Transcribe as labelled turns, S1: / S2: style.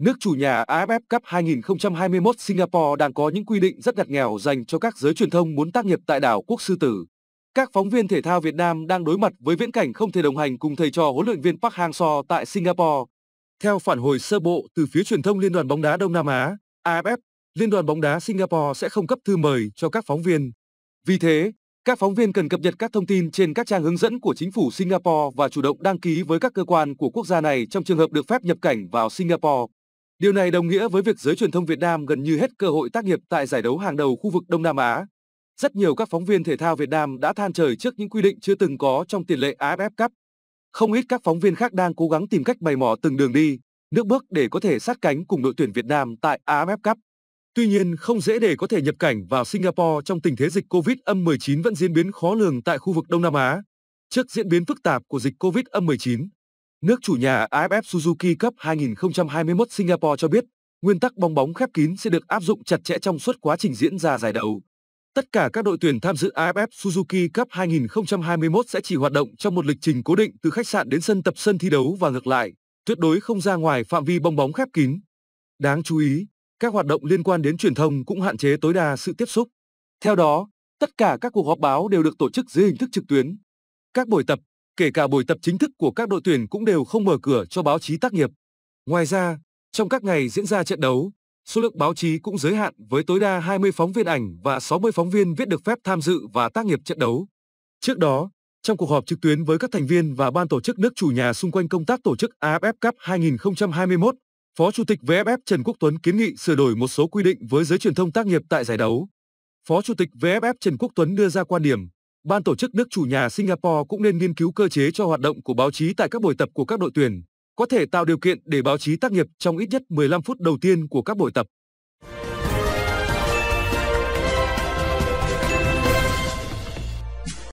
S1: Nước chủ nhà AFF Cup 2021 Singapore đang có những quy định rất ngặt nghèo dành cho các giới truyền thông muốn tác nghiệp tại đảo Quốc Sư Tử. Các phóng viên thể thao Việt Nam đang đối mặt với viễn cảnh không thể đồng hành cùng thầy trò huấn luyện viên Park Hang-seo tại Singapore. Theo phản hồi sơ bộ từ phía truyền thông Liên đoàn bóng đá Đông Nam Á, AFF, Liên đoàn bóng đá Singapore sẽ không cấp thư mời cho các phóng viên. Vì thế, các phóng viên cần cập nhật các thông tin trên các trang hướng dẫn của chính phủ Singapore và chủ động đăng ký với các cơ quan của quốc gia này trong trường hợp được phép nhập cảnh vào Singapore. Điều này đồng nghĩa với việc giới truyền thông Việt Nam gần như hết cơ hội tác nghiệp tại giải đấu hàng đầu khu vực Đông Nam Á. Rất nhiều các phóng viên thể thao Việt Nam đã than trời trước những quy định chưa từng có trong tiền lệ AFF Cup. Không ít các phóng viên khác đang cố gắng tìm cách bày mỏ từng đường đi, nước bước để có thể sát cánh cùng đội tuyển Việt Nam tại AFF Cup. Tuy nhiên, không dễ để có thể nhập cảnh vào Singapore trong tình thế dịch Covid-19 vẫn diễn biến khó lường tại khu vực Đông Nam Á. Trước diễn biến phức tạp của dịch Covid-19, Nước chủ nhà AFF Suzuki Cup 2021 Singapore cho biết, nguyên tắc bong bóng khép kín sẽ được áp dụng chặt chẽ trong suốt quá trình diễn ra giải đấu. Tất cả các đội tuyển tham dự AFF Suzuki Cup 2021 sẽ chỉ hoạt động trong một lịch trình cố định từ khách sạn đến sân tập sân thi đấu và ngược lại, tuyệt đối không ra ngoài phạm vi bong bóng khép kín. Đáng chú ý, các hoạt động liên quan đến truyền thông cũng hạn chế tối đa sự tiếp xúc. Theo đó, tất cả các cuộc họp báo đều được tổ chức dưới hình thức trực tuyến. Các buổi tập kể cả buổi tập chính thức của các đội tuyển cũng đều không mở cửa cho báo chí tác nghiệp. Ngoài ra, trong các ngày diễn ra trận đấu, số lượng báo chí cũng giới hạn với tối đa 20 phóng viên ảnh và 60 phóng viên viết được phép tham dự và tác nghiệp trận đấu. Trước đó, trong cuộc họp trực tuyến với các thành viên và ban tổ chức nước chủ nhà xung quanh công tác tổ chức AFF Cup 2021, Phó Chủ tịch VFF Trần Quốc Tuấn kiến nghị sửa đổi một số quy định với giới truyền thông tác nghiệp tại giải đấu. Phó Chủ tịch VFF Trần Quốc Tuấn đưa ra quan điểm ban tổ chức nước chủ nhà Singapore cũng nên nghiên cứu cơ chế cho hoạt động của báo chí tại các buổi tập của các đội tuyển, có thể tạo điều kiện để báo chí tác nghiệp trong ít nhất 15 phút đầu tiên của các buổi tập.